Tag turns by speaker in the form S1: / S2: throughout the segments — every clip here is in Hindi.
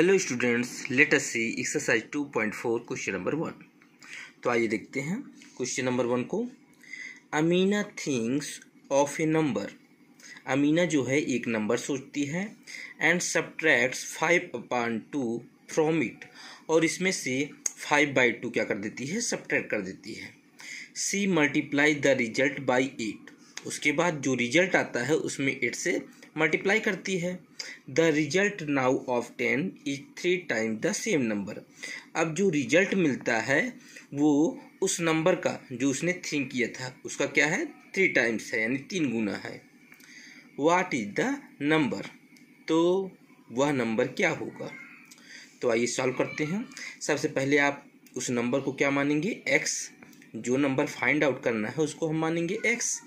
S1: hello students let us see exercise two point four question number one तो आइए देखते हैं क्वेश्चन नंबर वन को Amina thinks of a number Amina जो है एक नंबर सोचती है and subtracts five upon two from it और इसमें से फाइव बाई टू क्या कर देती है सब्ट्रैक्ट कर देती है she multiply the result by eight उसके बाद जो रिजल्ट आता है उसमें एट से मल्टीप्लाई करती है the result now obtained is three time the same number अब जो रिजल्ट मिलता है वो उस नंबर का जो उसने थिंक किया था उसका क्या है थ्री टाइम्स है यानी तीन गुना है वाट इज द नंबर तो वह नंबर क्या होगा तो आइए सॉल्व करते हैं सबसे पहले आप उस नंबर को क्या मानेंगे एक्स जो नंबर फाइंड आउट करना है उसको हम मानेंगे एक्स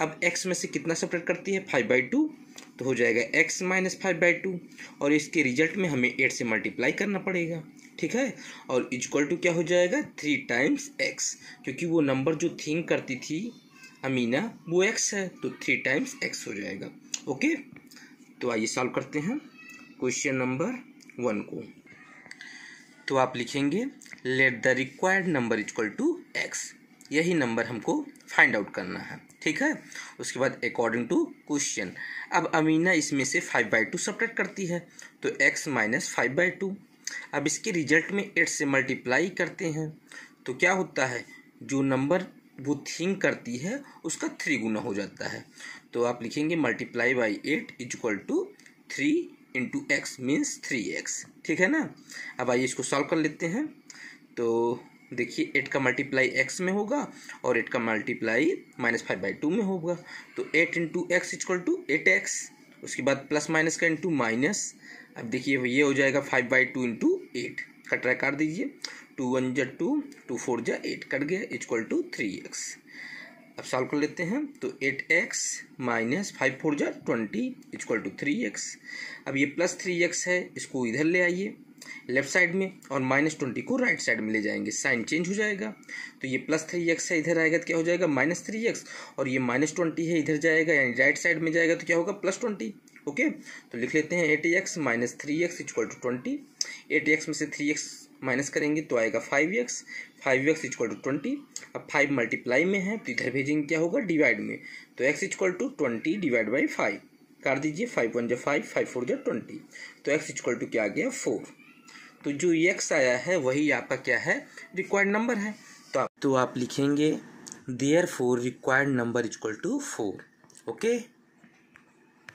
S1: अब एक्स में से कितना सेपरेट करती है फाइव बाई टू तो हो जाएगा x minus five by two और इसके रिजल्ट में हमें एट से मल्टीप्लाई करना पड़ेगा ठीक है और इजक्वल टू क्या हो जाएगा थ्री टाइम्स एक्स क्योंकि वो नंबर जो थिंक करती थी अमीना वो एक्स है तो थ्री टाइम्स एक्स हो जाएगा ओके तो आइए सॉल्व करते हैं क्वेश्चन नंबर वन को तो आप लिखेंगे let the required number is equal to x यही नंबर हमको फाइंड आउट करना है ठीक है उसके बाद अकॉर्डिंग टू क्वेश्चन अब अमीना इसमें से फाइव बाई टू सपरेट करती है तो x minus five by two अब इसके रिजल्ट में एट से मल्टीप्लाई करते हैं तो क्या होता है जो नंबर वो थिंक करती है उसका थ्री गुना हो जाता है तो आप लिखेंगे multiply by eight is equal to three into x means three x ठीक है ना अब आइए इसको सॉल्व कर लेते हैं तो देखिए एट का मल्टीप्लाई एक्स में होगा और एट का multiply minus five by two में होगा तो eight into x equal to eight x उसके बाद प्लस माइनस का इंटू माइनस अब देखिए ये हो जाएगा five by two into eight का ट्राई कर दीजिए टू वन जा टू टू फोर जा एट कट गया इक्वल टू थ्री एक्स अब सॉल्व कर लेते हैं तो eight x minus five four जा twenty equal to three x अब ये प्लस थ्री एक्स है इसको इधर ले आइए लेफ्ट साइड में और माइनस ट्वेंटी को राइट साइड में ले जाएंगे साइन चेंज हो जाएगा तो ये प्लस थ्री एक्स है इधर आएगा तो क्या हो जाएगा माइनस थ्री एक्स और ये माइनस ट्वेंटी है इधर जाएगा यानी राइट साइड में जाएगा तो क्या होगा प्लस ट्वेंटी ओके तो लिख लेते हैं eight x minus three x equal to twenty eight x में से थ्री एक्स माइनस करेंगे तो आएगा five x five x equal to twenty अब फाइव मल्टीप्लाई में है तो इधर भेजेंगे क्या होगा डिवाइड में तो x equal to twenty divide by five कर दीजिए फाइव वन जो फाइव फाइव फोर जो ट्वेंटी तो एक्स इक्वल टू क्या आ गया फोर तो जो एक्स आया है वही आपका क्या है रिक्वायर्ड नंबर है तो आप तो आप लिखेंगे therefore required number is equal to four okay